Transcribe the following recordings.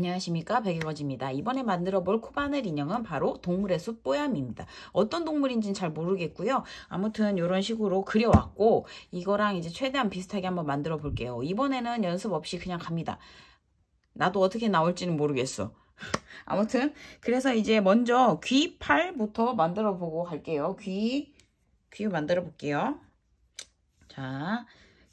안녕하십니까 백일거지입니다. 이번에 만들어 볼 코바늘 인형은 바로 동물의 숲 뽀얌입니다. 어떤 동물인지는 잘 모르겠고요. 아무튼 이런 식으로 그려왔고 이거랑 이제 최대한 비슷하게 한번 만들어 볼게요. 이번에는 연습 없이 그냥 갑니다. 나도 어떻게 나올지는 모르겠어. 아무튼 그래서 이제 먼저 귀, 팔부터 만들어 보고 갈게요. 귀, 귀 만들어 볼게요. 자,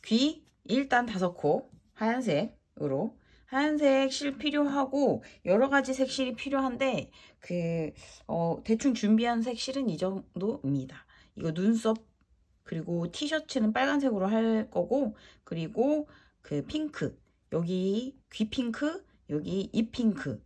귀 일단 다섯 코 하얀색으로 하얀색 실 필요하고 여러 가지 색실이 필요한데 그 어, 대충 준비한 색실은 이 정도입니다. 이거 눈썹 그리고 티셔츠는 빨간색으로 할 거고 그리고 그 핑크 여기 귀 핑크 여기 입 핑크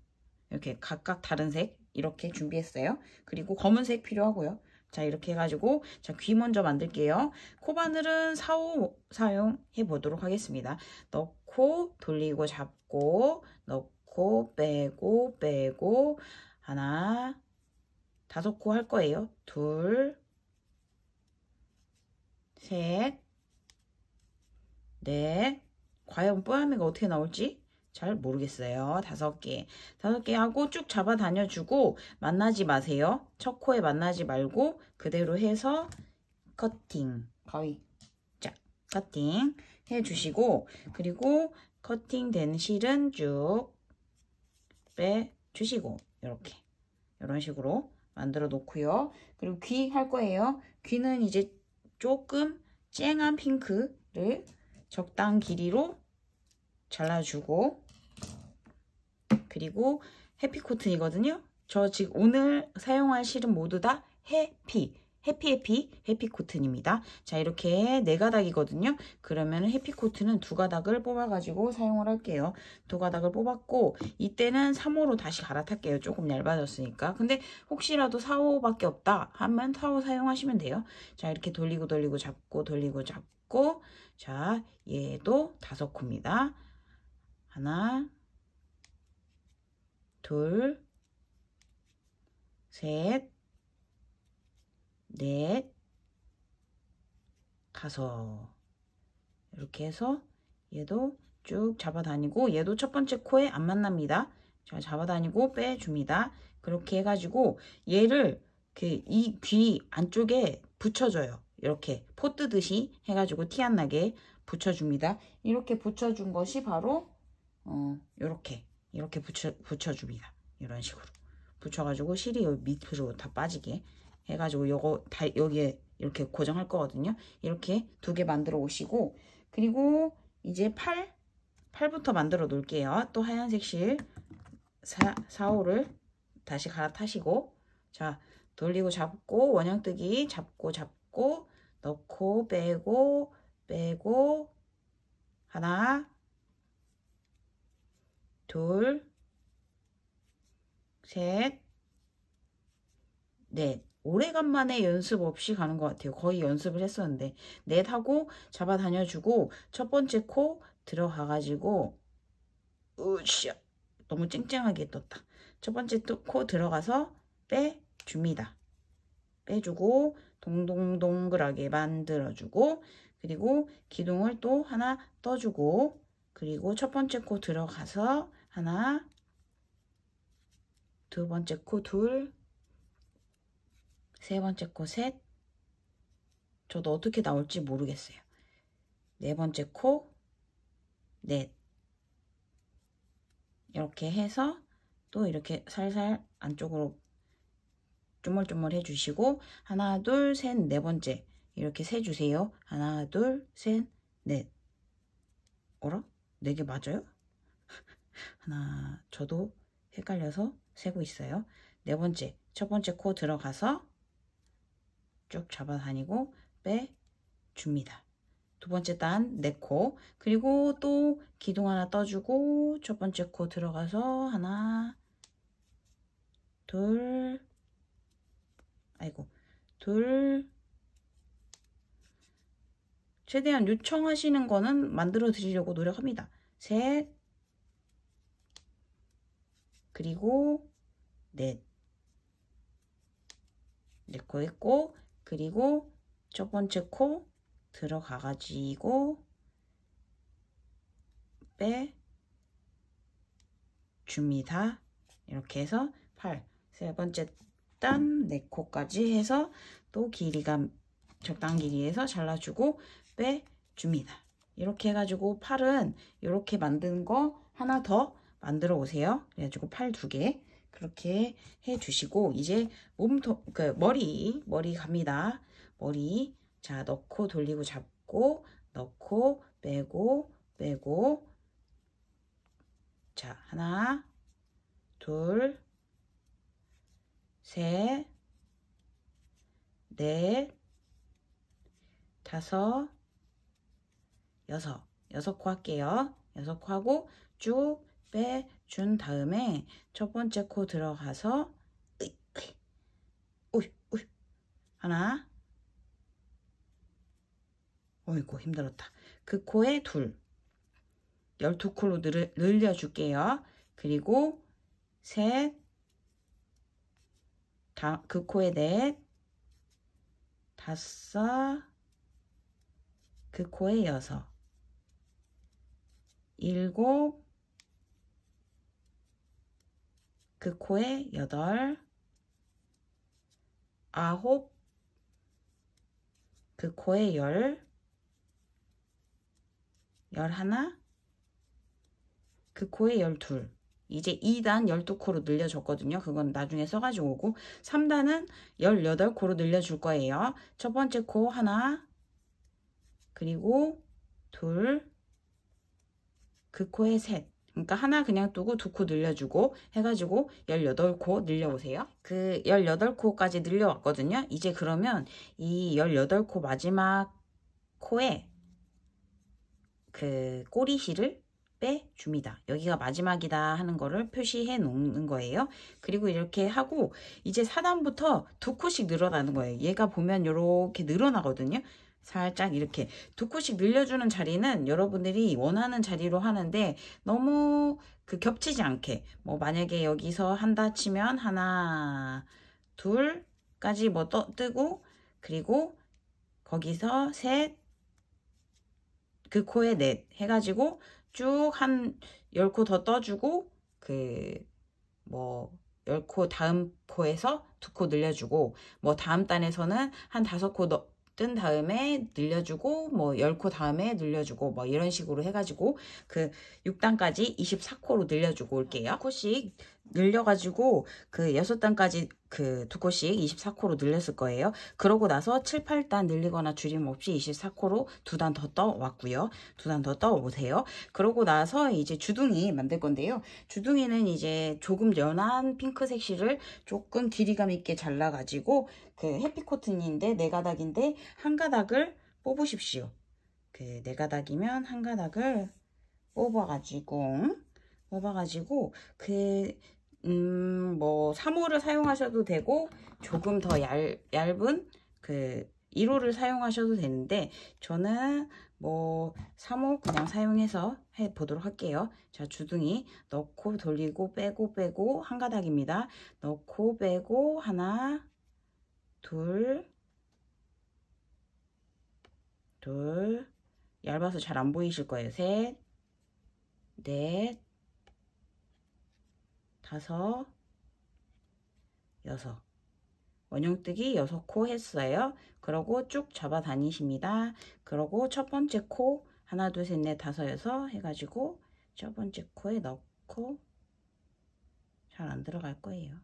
이렇게 각각 다른 색 이렇게 준비했어요. 그리고 검은색 필요하고요. 자 이렇게 해가지고 자 귀 먼저 만들게요. 코바늘은 4호 사용해 보도록 하겠습니다. 넣 넣고 돌리고 잡고 넣고 빼고 빼고 하나 다섯 코 할 거예요. 둘, 셋, 넷. 과연 뽀야미가 어떻게 나올지 잘 모르겠어요. 다섯 개. 다섯 개 하고 쭉 잡아 다녀주고 만나지 마세요. 첫 코에 만나지 말고 그대로 해서 커팅. 거의. 자, 커팅. 해주시고 그리고 커팅된 실은 쭉 빼주시고 이렇게 이런 식으로 만들어 놓고요. 그리고 귀 할 거예요. 귀는 이제 조금 쨍한 핑크를 적당 길이로 잘라주고 그리고 해피코튼이거든요. 저 지금 오늘 사용할 실은 모두 다 해피 해피해피 해피코튼입니다. 자 이렇게 네 가닥이거든요. 그러면 해피코튼은 두 가닥을 뽑아가지고 사용을 할게요. 두 가닥을 뽑았고 이때는 3호로 다시 갈아탈게요. 조금 얇아졌으니까. 근데 혹시라도 4호밖에 없다 하면 4호 사용하시면 돼요. 자 이렇게 돌리고 돌리고 잡고 돌리고 잡고 자 얘도 다섯 코입니다. 하나 둘셋 넷, 다섯 이렇게 해서 얘도 쭉 잡아다니고 얘도 첫 번째 코에 안 만납니다. 자 잡아다니고 빼줍니다. 그렇게 해가지고 얘를 그이 귀 안쪽에 붙여줘요. 이렇게 포 뜨듯이 해가지고 티 안 나게 붙여줍니다. 이렇게 붙여준 것이 바로 어 이렇게 이렇게 붙여 붙여줍니다. 이런 식으로 붙여가지고 실이 밑으로 다 빠지게 해가지고 요거 다 여기에 이렇게 고정할 거거든요. 이렇게 두 개 만들어 오시고 그리고 이제 팔, 팔부터 만들어 놓을게요. 또 하얀색 실 4, 4, 5를 다시 갈아타시고 자 돌리고 잡고 원형뜨기 잡고 잡고 넣고 빼고 빼고 하나 둘셋넷 오래간만에 연습 없이 가는 것 같아요. 거의 연습을 했었는데 넷하고 잡아 다녀주고 첫 번째 코 들어가가지고 으쌰 너무 쨍쨍하게 떴다. 첫 번째 코 들어가서 빼줍니다. 빼주고 동동동그랗게 만들어주고 그리고 기둥을 또 하나 떠주고 그리고 첫 번째 코 들어가서 하나 두 번째 코둘 세 번째 코 셋. 저도 어떻게 나올지 모르겠어요. 네 번째 코 넷. 이렇게 해서 또 이렇게 살살 안쪽으로 쪼물쪼물 해주시고 하나, 둘, 셋, 네 번째 이렇게 세주세요. 하나, 둘, 셋, 넷. 어라? 네 개 맞아요? 하나, 저도 헷갈려서 세고 있어요. 네 번째, 첫 번째 코 들어가서 쭉 잡아다니고 빼줍니다. 두 번째 단 네 코 그리고 또 기둥 하나 떠주고 첫 번째 코 들어가서 하나 둘 아이고 둘 최대한 요청하시는 거는 만들어 드리려고 노력합니다. 셋 그리고 넷 네코 했고 그리고 첫 번째 코 들어가가지고 빼줍니다. 이렇게 해서 팔, 세 번째 땀, 네 코까지 해서 또 길이가 적당 길이에서 잘라주고 빼줍니다. 이렇게 해가지고 팔은 이렇게 만든 거 하나 더 만들어 오세요. 그래가지고 팔 두 개. 그렇게 해주시고 이제 몸통 그 머리 머리 갑니다. 머리 자 넣고 돌리고 잡고 넣고 빼고 빼고 자 하나 둘 셋 넷 다섯 여섯 여섯 코 할게요. 여섯 코 하고 쭉 빼준 다음에 첫 번째 코 들어가서 하나 어이구 힘들었다. 그 코에 둘1 2코로 늘려줄게요. 그리고 셋, 다, 그 코에 넷, 다섯, 그 코에 여섯, 일곱, 그 코에 여덟, 아홉, 그 코에 열, 열하나, 그 코에 열둘. 이제 2단 12코로 늘려줬거든요. 그건 나중에 써가지고 오고 3단은 18코로 늘려줄 거예요. 첫 번째 코 하나 그리고 둘 그 코에 셋 그러니까 하나 그냥 두고 두 코 늘려주고 해가지고 18코 늘려보세요그 18코까지 늘려왔거든요. 이제 그러면 이 18코 마지막 코에 그 꼬리실을 빼줍니다. 여기가 마지막이다 하는 거를 표시해 놓는 거예요. 그리고 이렇게 하고 이제 4단부터 두 코씩 늘어나는 거예요. 얘가 보면 이렇게 늘어나거든요. 살짝 이렇게 두 코씩 늘려주는 자리는 여러분들이 원하는 자리로 하는데 너무 그 겹치지 않게 뭐 만약에 여기서 한다 치면 하나 둘까지 뭐 떠, 뜨고 그리고 거기서 셋 그 코에 넷 해가지고 쭉 한 열 코 더 떠주고 그뭐 10코 다음 코에서 2코 늘려주고 뭐 다음 단에서는 한 5코 더뜬 다음에 늘려주고 뭐 10코 다음에 늘려주고 뭐 이런 식으로 해가지고 그 6단까지 24코로 늘려주고 올게요. 1코씩 늘려가지고 그 6단까지 그두 코씩 24코로 늘렸을 거예요. 그러고 나서 7, 8단 늘리거나 줄임 없이 24코로 두 단 더 떠왔고요. 두 단 더 떠오세요. 그러고 나서 이제 주둥이 만들 건데요. 주둥이는 이제 조금 연한 핑크색 실을 조금 길이감 있게 잘라가지고 그 해피코튼인데 네 가닥인데 한 가닥을 뽑으십시오. 그 네 가닥이면 한 가닥을 뽑아가지고 뽑아가지고 그 음, 뭐 3호를 사용하셔도 되고 조금 더 얇, 얇은 그 1호를 사용하셔도 되는데 저는 뭐 3호 그냥 사용해서 해 보도록 할게요 자 주둥이 넣고 돌리고 빼고 빼고 한 가닥입니다 넣고 빼고 하나 둘 둘 얇아서 잘 안 보이실 거예요 셋넷 다섯, 여섯 원형뜨기 여섯 코 했어요. 그러고 쭉 잡아 다니십니다. 그러고 첫 번째 코 하나 둘셋넷 다섯 여섯 해가지고 첫 번째 코에 넣고 잘 안 들어갈 거예요.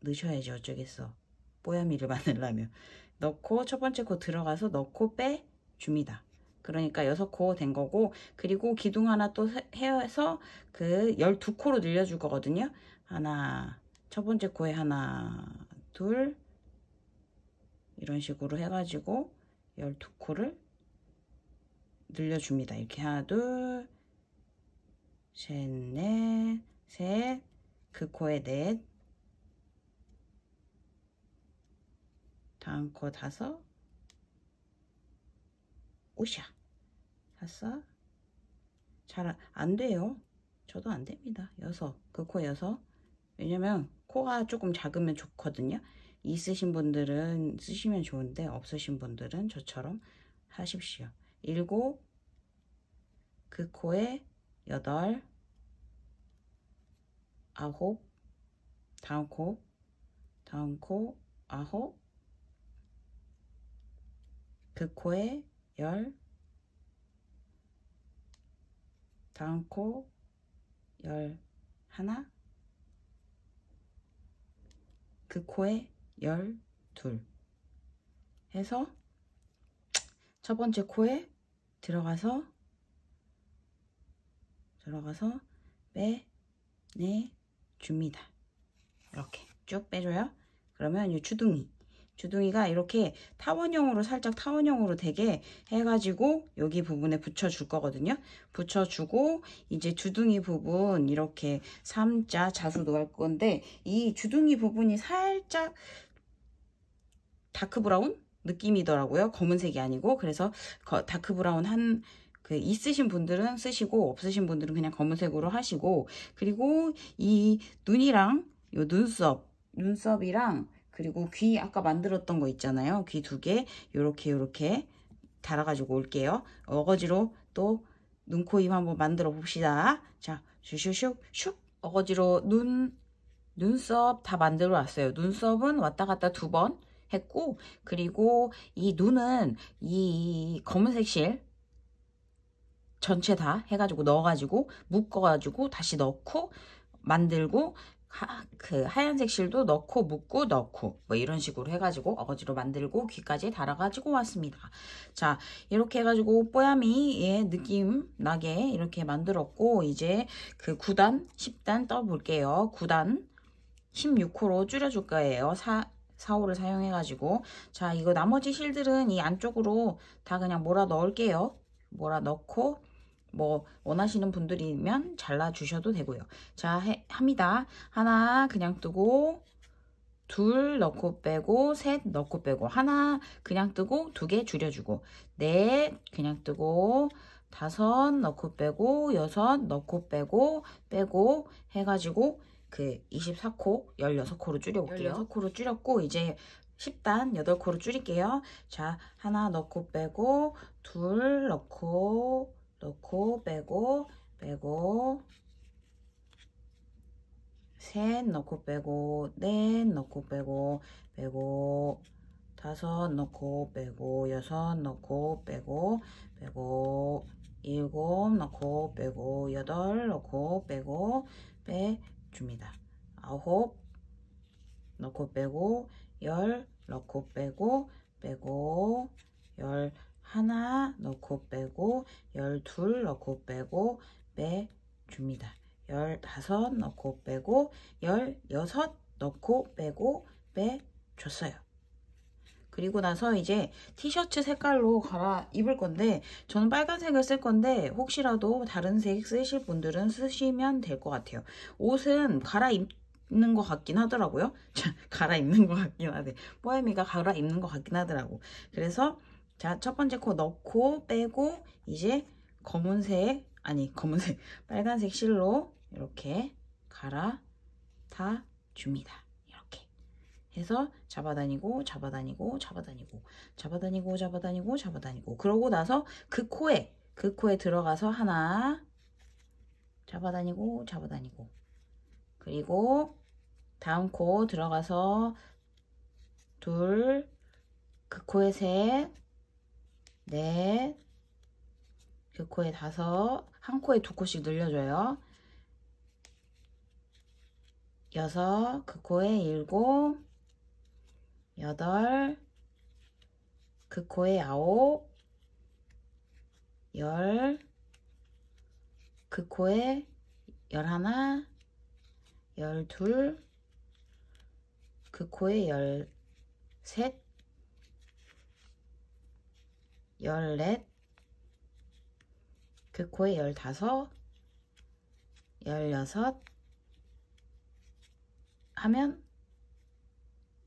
넣으셔야지 어쩌겠어. 뽀야미를 만들려면 넣고 첫 번째 코 들어가서 넣고 빼 줍니다. 그러니까 6코 된 거고 그리고 기둥 하나 또 해서 그 12코로 늘려줄 거거든요. 하나, 첫 번째 코에 하나, 둘 이런 식으로 해가지고 12코를 늘려줍니다. 이렇게 하나, 둘, 셋, 넷, 셋, 그 코에 넷, 다음 코 다섯, 오샤 봤어? 잘 안 돼요 저도 안 됩니다 여섯 그 코 여섯 왜냐면 코가 조금 작으면 좋거든요 있으신 분들은 쓰시면 좋은데 없으신 분들은 저처럼 하십시오 일곱 그 코에 여덟 아홉 다음 코 다음 코 아홉 그 코에 열, 다음 코, 열, 하나, 그 코에 열, 둘 해서 첫 번째 코에 들어가서 들어가서 빼내줍니다. 네, 이렇게 쭉 빼줘요. 그러면 이 주둥이 주둥이가 이렇게 타원형으로 살짝 타원형으로 되게 해가지고 여기 부분에 붙여줄 거거든요. 붙여주고 이제 주둥이 부분 이렇게 3자 자수 놓을 건데 이 주둥이 부분이 살짝 다크브라운 느낌이더라고요. 검은색이 아니고 그래서 다크브라운 한 그 있으신 분들은 쓰시고 없으신 분들은 그냥 검은색으로 하시고 그리고 이 눈이랑 요 눈썹 눈썹이랑 그리고 귀 아까 만들었던 거 있잖아요. 귀 두 개이렇게이렇게 달아가지고 올게요. 어거지로 또 눈, 코, 입 한번 만들어 봅시다. 자, 슈슈슉 슉 어거지로 눈, 눈썹 다 만들어 왔어요. 눈썹은 왔다 갔다 두 번 했고 그리고 이 눈은 이 검은색 실 전체 다 해가지고 넣어가지고 묶어가지고 다시 넣고 만들고 하, 그 하얀색 실도 넣고 묶고 넣고 뭐 이런 식으로 해가지고 어거지로 만들고 귀까지 달아가지고 왔습니다. 자 이렇게 해가지고 뽀야미의 느낌 나게 이렇게 만들었고 이제 그 9단 10단 떠볼게요. 9단 16호로 줄여줄 거예요. 4, 4호를 사용해가지고 자 이거 나머지 실들은 이 안쪽으로 다 그냥 몰아 넣을게요. 몰아 넣고 뭐 원하시는 분들이면 잘라주셔도 되고요. 자 해, 합니다. 하나 그냥 뜨고 둘 넣고 빼고 셋 넣고 빼고 하나 그냥 뜨고 두 개 줄여주고 넷 그냥 뜨고 다섯 넣고 빼고 여섯 넣고 빼고 빼고 해가지고 그 24코 16코로 줄여볼게요. 16코로 줄였고 이제 10단 8코로 줄일게요. 자 하나 넣고 빼고 둘 넣고 넣고 빼고 빼고 셋 넣고 빼고 넷 넣고 빼고 빼고 다섯 넣고 빼고 여섯 넣고 빼고 빼고 일곱 넣고 빼고 여덟 넣고 빼고 빼줍니다. 아홉 넣고 빼고 열 넣고 빼고 빼고 열 하나 넣고 빼고 열 둘 넣고 빼고 빼줍니다. 열다섯 넣고 빼고 열여섯 넣고 빼고 빼줬어요. 그리고 나서 이제 티셔츠 색깔로 갈아입을 건데 저는 빨간색을 쓸 건데 혹시라도 다른 색 쓰실 분들은 쓰시면 될 것 같아요. 옷은 갈아입는 것 같긴 하더라고요. 갈아입는 것 같긴 하대. 뽀에미가 갈아입는 것 같긴 하더라고. 그래서 자, 첫 번째 코 넣고 빼고 이제 검은색, 아니 검은색, 빨간색 실로 이렇게 갈아타 줍니다. 이렇게 해서 잡아다니고 잡아다니고 잡아다니고 잡아다니고 잡아다니고 잡아다니고 그러고 나서 그 코에 그 코에 들어가서 하나 잡아다니고 잡아다니고 그리고 다음 코 들어가서 둘 그 코에 셋 네. 그 코에 다섯, 한 코에 두 코씩 늘려줘요. 여섯, 그 코에 일곱, 여덟, 그 코에 아홉, 열, 그 코에 열하나, 열 둘, 그 코에 열셋, 1 4 그코에 15 16 하면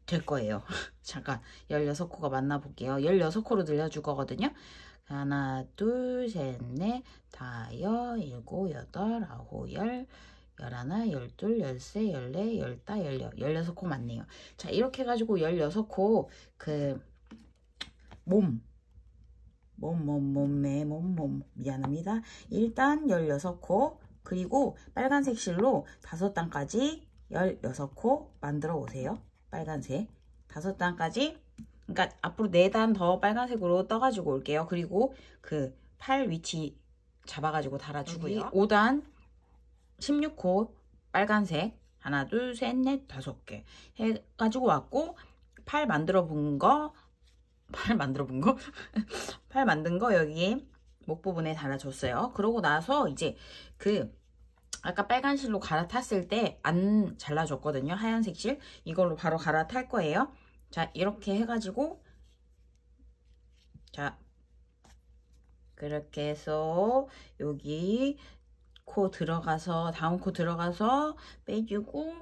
될 거예요 잠깐 1 6 코가 맞나 볼게요 1 6 코로 늘려줄 거거든요 하나 둘 셋 넷 다여 일곱 여덟 아홉 열 열하나, 열둘, 열세, 열네, 열다, 열여, 열여섯 코 맞네요. 자, 이렇게 해가지고 열여섯 코, 그, 몸, 몸몸몸매 몸 몸 미안합니다. 일단 16코 그리고 빨간색 실로 5단까지 16코 만들어 오세요. 빨간색 5단까지 그러니까 앞으로 4단 더 빨간색으로 떠가지고 올게요. 그리고 그 팔 위치 잡아가지고 달아주고요. 5단 16코 빨간색 하나 둘셋넷 다섯 개 해가지고 왔고 팔 만들어 본거 팔 만들어 본 거? 팔 만든 거 여기에 목 부분에 달아줬어요. 그러고 나서 이제 그 아까 빨간 실로 갈아탔을 때 안 잘라줬거든요. 하얀색 실. 이걸로 바로 갈아탈 거예요. 자, 이렇게 해가지고 자, 그렇게 해서 여기 코 들어가서 다음 코 들어가서 빼주고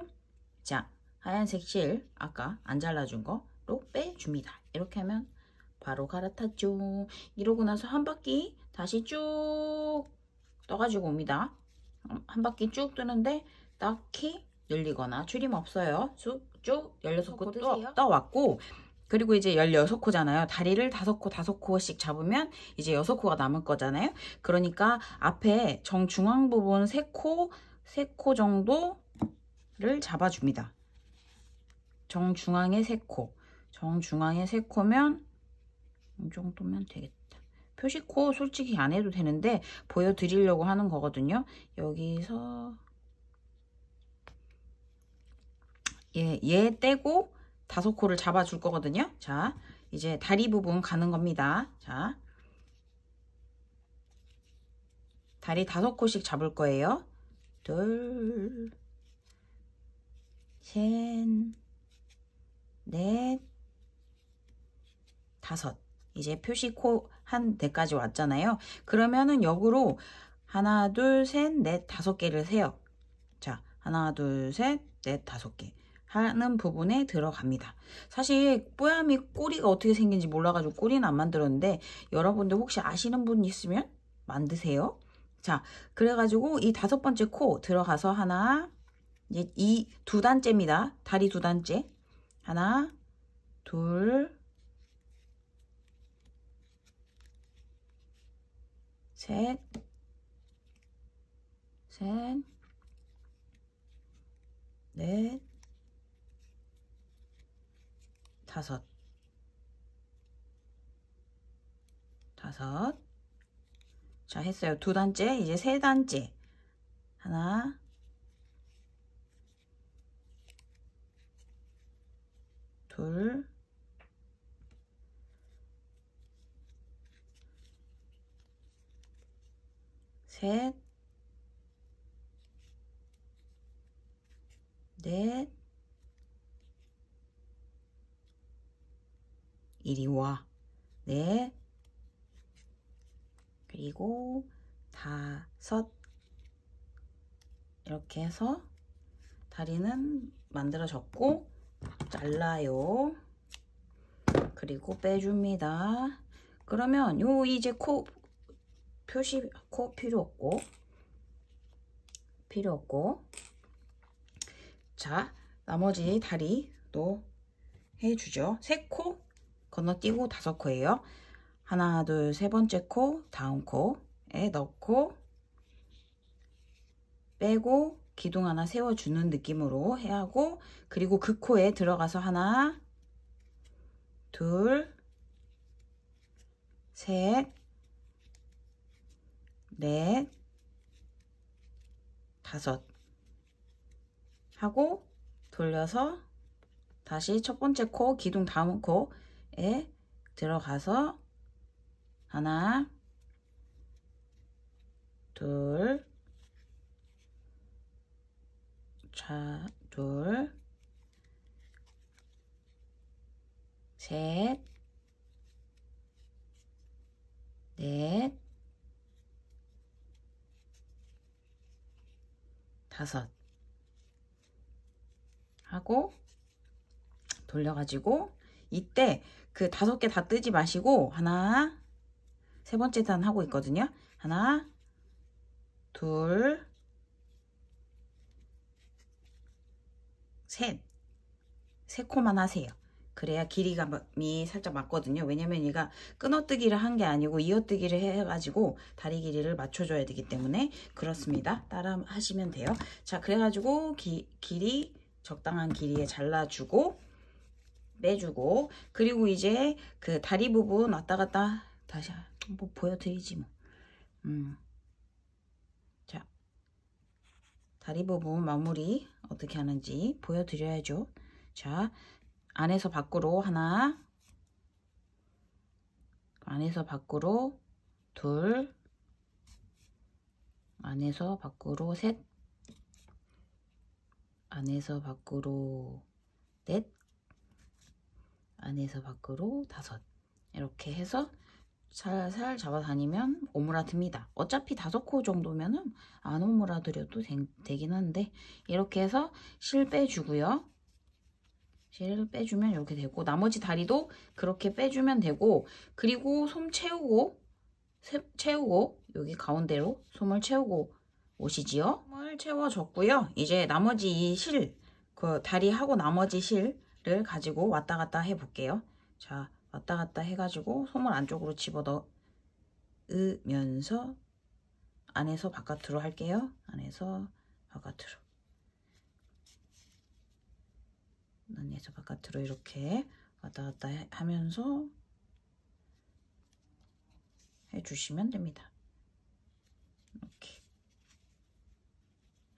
자, 하얀색 실 아까 안 잘라준 거로 빼줍니다. 이렇게 하면 바로 갈아탔죠. 이러고 나서 한 바퀴 다시 쭉 떠가지고 옵니다. 음, 한 바퀴 쭉 뜨는데 딱히 열리거나 출림 없어요. 쭉, 쭉 16코 또 떠왔고 그리고 이제 16코잖아요. 다리를 5코, 5코씩 잡으면 이제 6코가 남을 거잖아요. 그러니까 앞에 정중앙 부분 3코, 3코 정도를 잡아줍니다. 정중앙에 3코. 정중앙에 3코면 이 정도면 되겠다. 표시코 솔직히 안 해도 되는데 보여드리려고 하는 거거든요. 여기서 얘, 얘 떼고 다섯 코를 잡아줄 거거든요. 자, 이제 다리 부분 가는 겁니다. 자, 다리 다섯 코씩 잡을 거예요. 둘, 셋, 넷, 다섯. 이제 표시코 한 대까지 왔잖아요. 그러면은 역으로 하나, 둘, 셋, 넷, 다섯 개를 세요. 자, 하나, 둘, 셋, 넷, 다섯 개 하는 부분에 들어갑니다. 사실 뽀얀이 꼬리가 어떻게 생긴지 몰라가지고 꼬리는 안 만들었는데 여러분들 혹시 아시는 분 있으면 만드세요. 자, 그래가지고 이 다섯 번째 코 들어가서 하나, 이이두 단째입니다. 다리 두 단째. 하나, 둘, 셋, 셋, 넷, 다섯, 다섯. 자, 했어요. 두 단째, 이제 세 단째. 하나, 둘, 셋, 넷, 이리 와, 넷, 그리고 다섯 이렇게 해서 다리는 만들어졌고 잘라요. 그리고 빼줍니다. 그러면 요 이제 코 표시 코 필요 없고 필요 없고 자 나머지 다리 도 해주죠. 세 코 건너뛰고 다섯 코예요. 하나 둘 세 번째 코 다음 코에 넣고 빼고 기둥 하나 세워주는 느낌으로 해 하고 그리고 그 코에 들어가서 하나 둘셋 넷, 네. 다섯 하고 돌려서 다시 첫 번째 코 기둥 다음 코에 들어가서 하나 둘 자, 둘, 셋, 넷, 다섯 하고 돌려가지고 이때 그 다섯 개 다 뜨지 마시고 하나 세 번째 단 하고 있거든요 하나 둘 셋 세 코만 하세요 그래야 길이감이 살짝 맞거든요. 왜냐면 얘가 끊어뜨기를 한 게 아니고 이어뜨기를 해가지고 다리 길이를 맞춰줘야 되기 때문에 그렇습니다. 따라 하시면 돼요. 자 그래가지고 기, 길이 적당한 길이에 잘라주고 빼주고 그리고 이제 그 다리 부분 왔다 갔다 다시 한번 뭐 보여드리지 뭐. 음. 자 다리 부분 마무리 어떻게 하는지 보여드려야죠. 자 안에서 밖으로 하나 안에서 밖으로 둘 안에서 밖으로 셋 안에서 밖으로 넷 안에서 밖으로 다섯 이렇게 해서 살살 잡아 다니면 오므라듭니다 어차피 다섯 코 정도면은 안 오므라드려도 되, 긴 한데 이렇게 해서 실 빼주고요 실 빼주면 이렇게 되고 나머지 다리도 그렇게 빼주면 되고 그리고 솜 채우고 세, 채우고 여기 가운데로 솜을 채우고 오시지요. 솜을 채워줬고요. 이제 나머지 이 실, 그 다리 하고 나머지 실을 가지고 왔다 갔다 해볼게요. 자 왔다 갔다 해가지고 솜을 안쪽으로 집어넣으면서 안에서 바깥으로 할게요. 안에서 바깥으로 눈에서 바깥으로 이렇게 왔다 갔다 하면서 해주시면 됩니다. 이렇게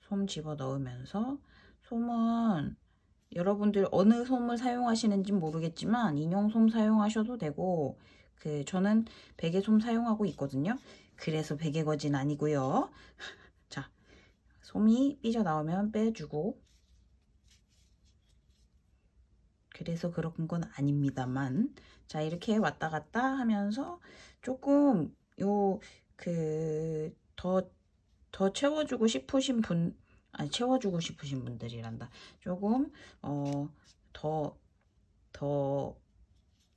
솜 집어 넣으면서 솜은 여러분들 어느 솜을 사용하시는지 모르겠지만 인형 솜 사용하셔도 되고 그 저는 베개 솜 사용하고 있거든요. 그래서 베개 거진 아니고요. 자, 솜이 삐져 나오면 빼주고 그래서 그런 건 아닙니다만 자 이렇게 왔다 갔다 하면서 조금 요 그 더더 더 채워주고 싶으신 분 아니 채워주고 싶으신 분들이란다 조금 어더더 더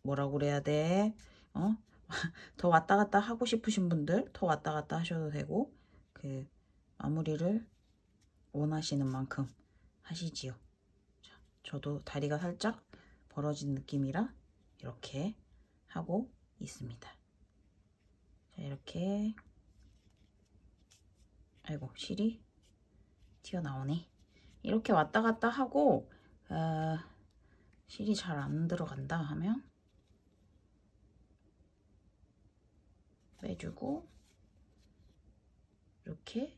뭐라고 그래야 돼 어? 더 왔다 갔다 하고 싶으신 분들 더 왔다 갔다 하셔도 되고 그 마무리를 원하시는 만큼 하시지요. 저도 다리가 살짝 벌어진 느낌이라 이렇게 하고 있습니다. 자, 이렇게 아이고 실이 튀어나오네 이렇게 왔다 갔다 하고 어, 실이 잘 안 들어간다 하면 빼주고 이렇게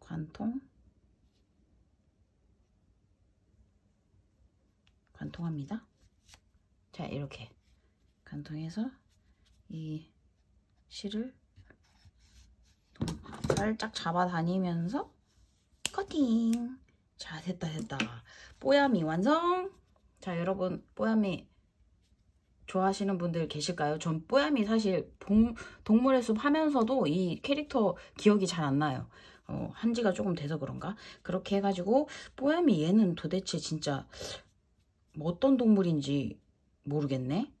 관통 관통합니다. 자 이렇게 관통해서 이 실을 살짝 잡아다니면서 커팅 자 됐다 됐다 뽀야미 완성 자 여러분 뽀야미 좋아하시는 분들 계실까요? 전 뽀야미 사실 동, 동물의 숲 하면서도 이 캐릭터 기억이 잘 안 나요 어, 한지가 조금 돼서 그런가 그렇게 해가지고 뽀야미 얘는 도대체 진짜 뭐 어떤 동물인지 모르겠네.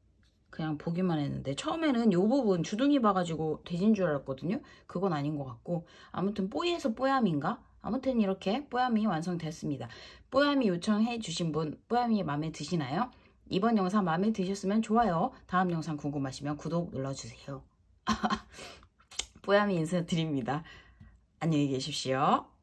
그냥 보기만 했는데 처음에는 요 부분 주둥이 봐가지고 돼지인 줄 알았거든요. 그건 아닌 것 같고 아무튼 뽀이에서 뽀얌인가? 아무튼 이렇게 뽀얌이 완성됐습니다. 뽀얌이 요청해 주신 분 뽀얌이 마음에 드시나요? 이번 영상 마음에 드셨으면 좋아요. 다음 영상 궁금하시면 구독 눌러주세요. 뽀얌이 인사드립니다. 안녕히 계십시오.